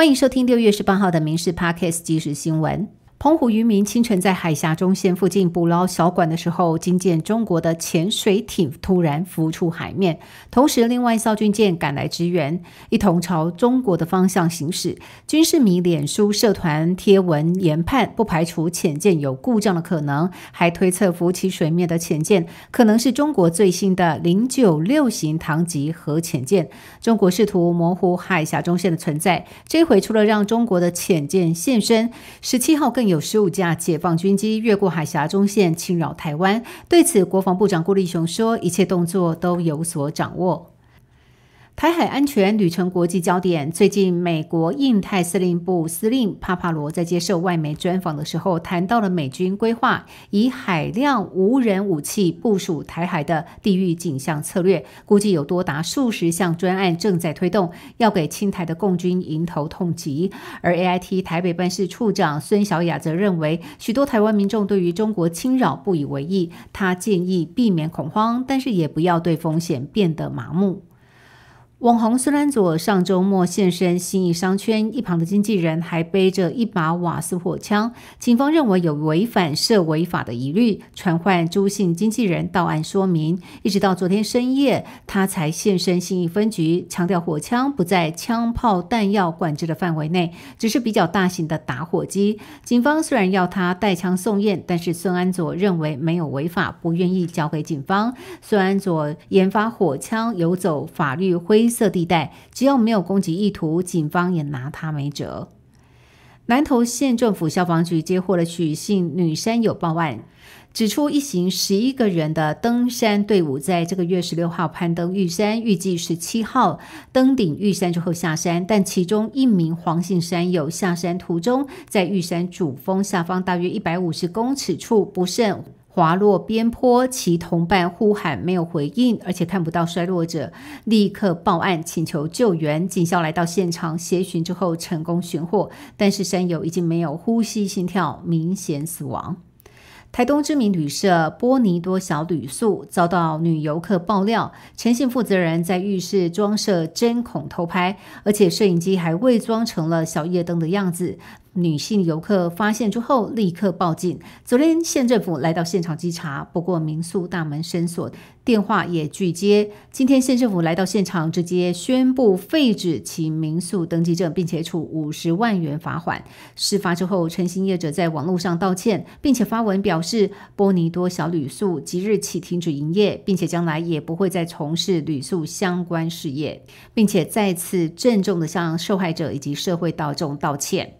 欢迎收听六月十八号的《民事 Pockets 即时新闻》。澎湖渔民清晨在海峡中线附近捕捞小管的时候，惊见中国的潜水艇突然浮出海面，同时另外一艘军舰赶来支援，一同朝中国的方向行驶。军事迷脸书社团贴文研判，不排除潜舰有故障的可能，还推测浮起水面的潜舰可能是中国最新的零九六型唐级核潜舰。中国试图模糊海峡中线的存在，这回除了让中国的潜舰现身，十七号更。有十五架解放军机越过海峡中线侵扰台湾。对此，国防部长郭立雄说：“一切动作都有所掌握。”台海安全旅程国际焦点。最近，美国印太司令部司令帕帕罗在接受外媒专访的时候，谈到了美军规划以海量无人武器部署台海的地域景象策略，估计有多达数十项专案正在推动，要给清台的共军迎头痛击。而 AIT 台北办事处长孙小雅则认为，许多台湾民众对于中国侵扰不以为意，他建议避免恐慌，但是也不要对风险变得麻木。网红孙安佐上周末现身新义商圈，一旁的经纪人还背着一把瓦斯火枪，警方认为有违反涉违法的疑虑，传唤朱姓经纪人到案说明。一直到昨天深夜，他才现身新义分局，强调火枪不在枪炮弹药管制的范围内，只是比较大型的打火机。警方虽然要他带枪送验，但是孙安佐认为没有违法，不愿意交给警方。孙安佐研发火枪游走法律灰。色地带，只要没有攻击意图，警方也拿他没辙。南投县政府消防局接获了许姓女山友报案，指出一行十一个人的登山队伍在这个月十六号攀登玉山，预计十七号登顶玉山之后下山，但其中一名黄姓山友下山途中，在玉山主峰下方大约一百五十公尺处不慎。滑落边坡，其同伴呼喊没有回应，而且看不到摔落者，立刻报案请求救援。警校来到现场协寻之后，成功寻获，但是山友已经没有呼吸心跳，明显死亡。台东知名旅社波尼多小旅宿遭到女游客爆料，诚信负责人在浴室装设针孔偷拍，而且摄影机还伪装成了小夜灯的样子。女性游客发现之后，立刻报警。昨天，县政府来到现场稽查，不过民宿大门深锁，电话也拒接。今天，县政府来到现场，直接宣布废止其民宿登记证，并且处五十万元罚款。事发之后，陈兴业者在网络上道歉，并且发文表示：“波尼多小旅宿即日起停止营业，并且将来也不会再从事旅宿相关事业，并且再次郑重的向受害者以及社会大众道歉。”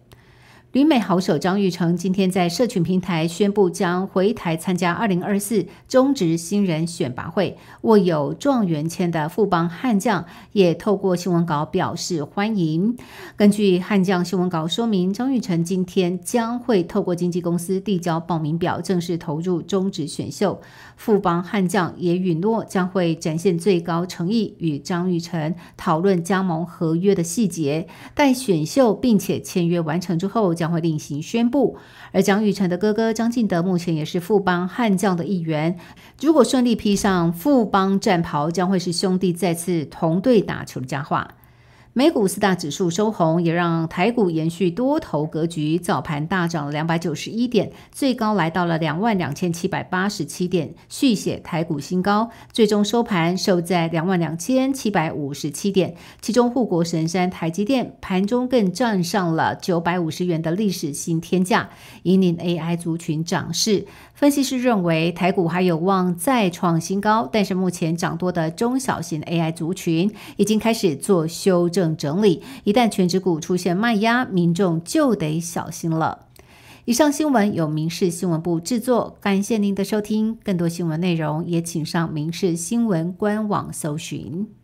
旅美好手张玉成今天在社群平台宣布将回台参加二零二四中职新人选拔会。握有状元签的富邦悍将也透过新闻稿表示欢迎。根据悍将新闻稿说明，张玉成今天将会透过经纪公司递交报名表，正式投入中职选秀。富邦悍将也允诺将会展现最高诚意，与张玉成讨论加盟合约的细节。待选秀并且签约完成之后。将会另行宣布，而蒋雨辰的哥哥张进德目前也是富邦悍将的一员。如果顺利披上富邦战袍，将会是兄弟再次同队打球的佳话。美股四大指数收红，也让台股延续多头格局。早盘大涨了两百九十一点，最高来到了两万两千七百八十七点，续写台股新高。最终收盘收在两万两千七百五十七点。其中，护国神山台积电盘中更站上了九百五十元的历史新天价，引领 AI 族群涨势。分析师认为，台股还有望再创新高，但是目前涨多的中小型 AI 族群已经开始做修正整理，一旦全职股出现卖压，民众就得小心了。以上新闻由民事新闻部制作，感谢您的收听，更多新闻内容也请上民事新闻官网搜寻。